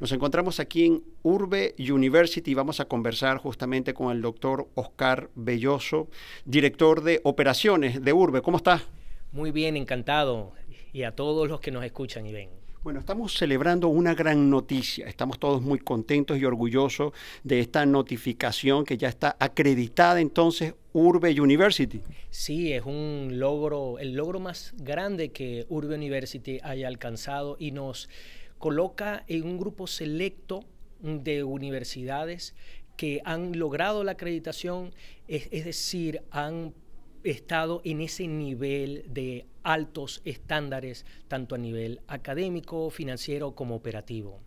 Nos encontramos aquí en Urbe University y vamos a conversar justamente con el doctor Oscar Belloso, director de operaciones de Urbe. ¿Cómo estás? Muy bien, encantado. Y a todos los que nos escuchan y ven. Bueno, estamos celebrando una gran noticia. Estamos todos muy contentos y orgullosos de esta notificación que ya está acreditada entonces Urbe University. Sí, es un logro, el logro más grande que Urbe University haya alcanzado y nos coloca en un grupo selecto de universidades que han logrado la acreditación, es, decir, han estado en ese nivel de altos estándares, tanto a nivel académico, financiero como operativo.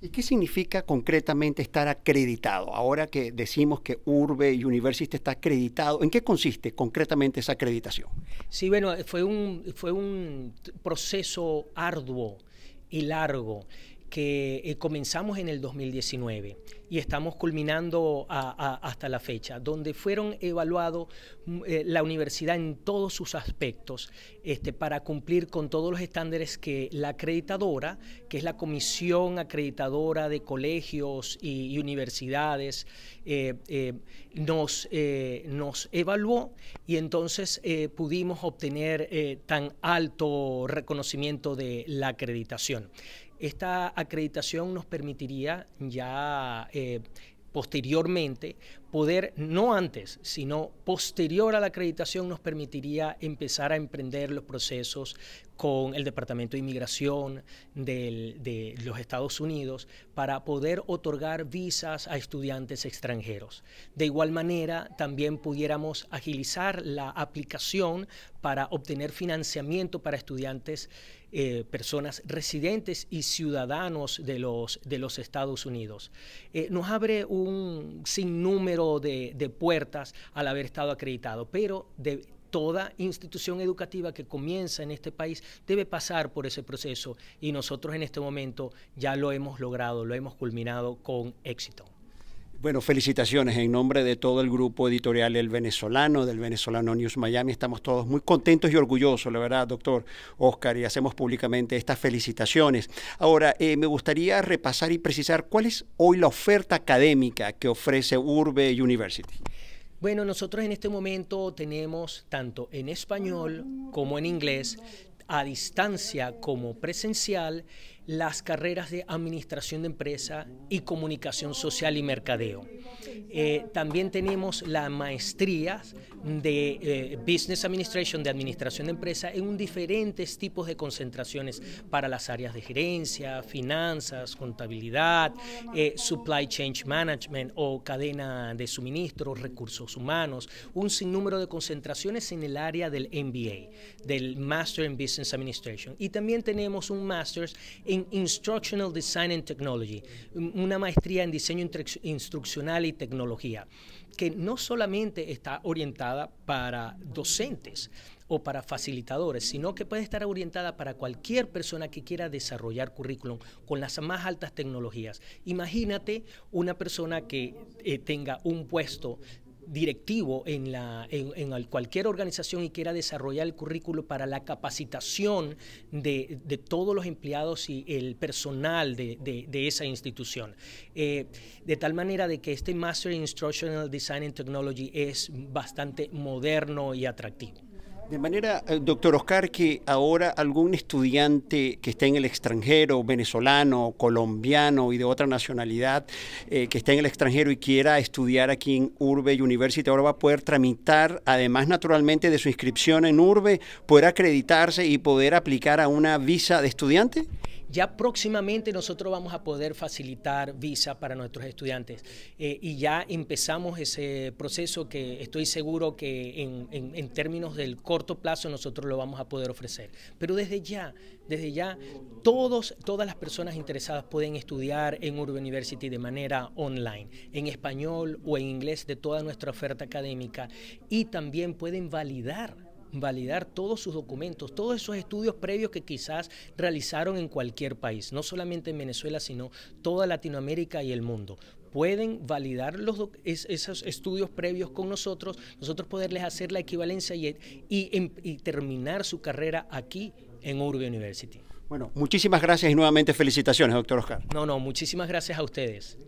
¿Y qué significa concretamente estar acreditado? Ahora que decimos que Urbe University está acreditado, ¿en qué consiste concretamente esa acreditación? Sí, bueno, fue un, fue un proceso arduo y largo que eh, comenzamos en el 2019 y estamos culminando hasta la fecha, donde fueron evaluados mm, eh, la universidad en todos sus aspectos este, para cumplir con todos los estándares que la acreditadora, que es la Comisión Acreditadora de Colegios y, Universidades, eh, nos, nos evaluó y entonces pudimos obtener tan alto reconocimiento de la acreditación. Esta acreditación nos permitiría ya eh, posteriormente poder, no antes, sino posterior a la acreditación, nos permitiría empezar a emprender los procesos con el Departamento de Inmigración de los Estados Unidos para poder otorgar visas a estudiantes extranjeros. De igual manera, también pudiéramos agilizar la aplicación para obtener financiamiento para estudiantes eh, personas residentes y ciudadanos de los, de los Estados Unidos. Eh, nos abre un sinnúmero de, de puertas al haber estado acreditado, pero de, toda institución educativa que comienza en este país debe pasar por ese proceso y nosotros en este momento ya lo hemos logrado, lo hemos culminado con éxito. Bueno, felicitaciones en nombre de todo el grupo editorial El Venezolano, del Venezolano News Miami. Estamos todos muy contentos y orgullosos, la verdad, doctor Oscar, y hacemos públicamente estas felicitaciones. Ahora, eh, me gustaría repasar y precisar cuál es hoy la oferta académica que ofrece Urbe University. Bueno, nosotros en este momento tenemos tanto en español como en inglés, a distancia como presencial, las carreras de Administración de Empresa y Comunicación Social y Mercadeo. Eh, también tenemos la maestría de eh, Business Administration, de Administración de Empresa, en diferentes tipos de concentraciones para las áreas de gerencia, finanzas, contabilidad, eh, supply chain management o cadena de suministro, recursos humanos, un sinnúmero de concentraciones en el área del MBA, del Master in Business Administration. Y también tenemos un Master's en Instructional Design and Technology, una maestría en diseño instruccional y tecnología, que no solamente está orientada para docentes o para facilitadores, sino que puede estar orientada para cualquier persona que quiera desarrollar currículum con las más altas tecnologías. Imagínate una persona que eh, tenga un puesto directivo en, cualquier organización y quiera desarrollar el currículo para la capacitación de, todos los empleados y el personal de, esa institución. Eh, de tal manera de que este Master in Instructional Design and Technology es bastante moderno y atractivo. De manera, eh, doctor Oscar, que ahora algún estudiante que esté en el extranjero, venezolano, colombiano y de otra nacionalidad, eh, que esté en el extranjero y quiera estudiar aquí en Urbe University, ahora va a poder tramitar, además naturalmente de su inscripción en Urbe, poder acreditarse y poder aplicar a una visa de estudiante? Ya próximamente nosotros vamos a poder facilitar visa para nuestros estudiantes eh, y ya empezamos ese proceso que estoy seguro que en, términos del corto plazo nosotros lo vamos a poder ofrecer. Pero desde ya, desde ya, todos, todas las personas interesadas pueden estudiar en Urban University de manera online, en español o en inglés de toda nuestra oferta académica y también pueden validar validar todos sus documentos, todos esos estudios previos que quizás realizaron en cualquier país, no solamente en Venezuela, sino toda Latinoamérica y el mundo pueden validar los esos estudios previos con nosotros, nosotros poderles hacer la equivalencia em, y, terminar su carrera aquí en Urbe University. Bueno, muchísimas gracias y nuevamente felicitaciones, doctor Oscar. No, no, muchísimas gracias a ustedes.